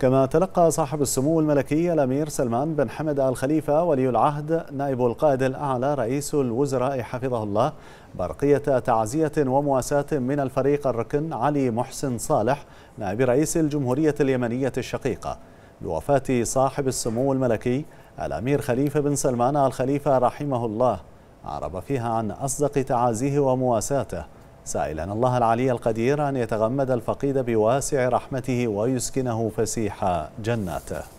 كما تلقى صاحب السمو الملكي الأمير سلمان بن حمد آل خليفة ولي العهد نائب القائد الأعلى رئيس الوزراء حفظه الله برقية تعزية ومواساة من الفريق الركن علي محسن صالح نائب رئيس الجمهورية اليمنية الشقيقة بوفاة صاحب السمو الملكي الأمير خليفة بن سلمان آل خليفة رحمه الله عرب فيها عن أصدق تعازيه ومواساته سائلا الله العلي القدير أن يتغمد الفقيد بواسع رحمته ويسكنه فسيح جناته